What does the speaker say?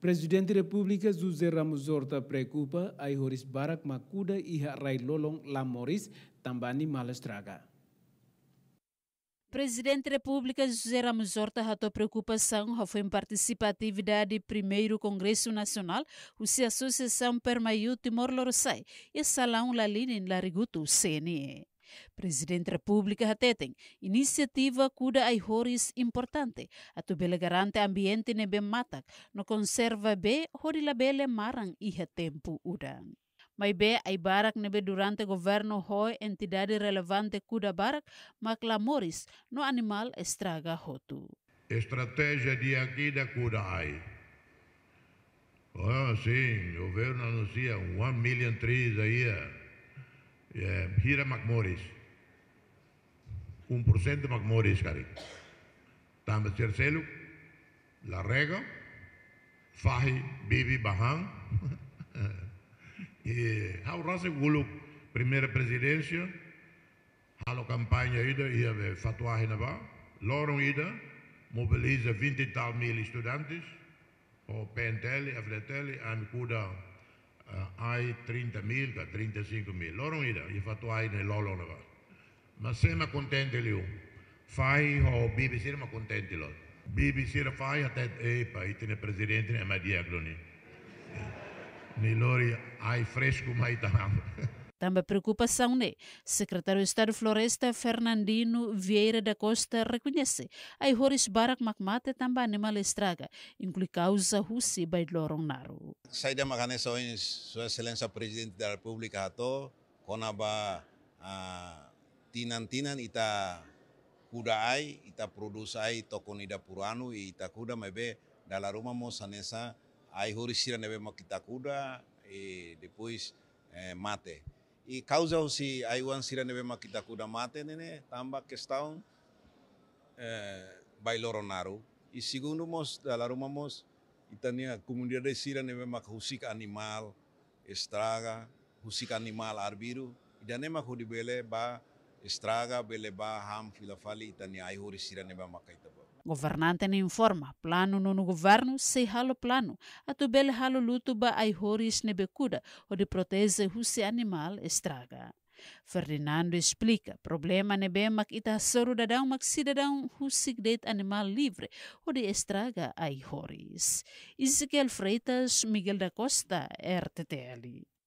Presidente República José Ramos Horta preocupa a horis barak makuda e rai lolong lamoris tambani malestraga. Presidente da República José Ramos Horta ratou preocupação foi em participatividade do primeiro Congresso Nacional, o se Associação Permaiu Timor-Leste e Salão Laline Lariguto, CNE. Presidente da República tem iniciativa cuida ai horis importante. A tubele garante ambiente nebe matak, no conserva be bele marang iha tempo udang. Mas be ai barak nebe durante governo hoi entidade relevante cuida barak, mak lamores no animal estraga hotu. Estratégia de aqui da kuda ai. Ah, sim, o governo anuncia 1 milhão trees aí. É. Hira eh, McMorris. 1% McMorris, care. Também terceiro, La Rega, Fahi Bibi Bahan. e eh, Haurase Guluk, primeira presidência, Halo campanha ida, ia eh, fatuar Hinabá, Loron ida, mobiliza 20 e tal mil estudantes, o PNTL, FDTL, Amicuda, eh, ai 30 mil, 35 mil. Loro ida, i fatu ai ne lolo na va. Ma se ma contenti liu. Fai ho BBC ma contenti lo. BBC ra fai a te e pai te presidente ne ma diagloni. Ni lori ai fresco mai tanto. Também preocupação, né? Secretário de Estado Floresta Fernandino Vieira da Costa reconhece a Ihoris Barak Makmate também animal estraga, inclui causa Rússia e Bailorong Naru. Sai de Macaneções, Sua Excelência Presidente da República, ato, conaba a ah, tinan-tinan ita kuda ai, ita produs ai tokon ida puruanu, e ita kuda mebe dala rumah mo sanesa ai horisira nebe makita kuda e depois eh, mate. I e causa si aiwan sira nebe makita kuda mate nene tamba bai naru naru i sigundu mos dalarumamos itania e de sira nebe husik animal estraga husika animal arbiru. kudi bele ba estraga beleba ham filafali tani ai hori sirane ba governante ne informa plano no governo se halo plano atu bele halo luto ba ai hori snebekuda o de proteze husi animal estraga Ferdinando explica, problema ne bem mak ita soro dadão mak cidadão husik det animal livre, o de estraga ai horis. Ezequiel Freitas, Miguel da Costa, RTTL.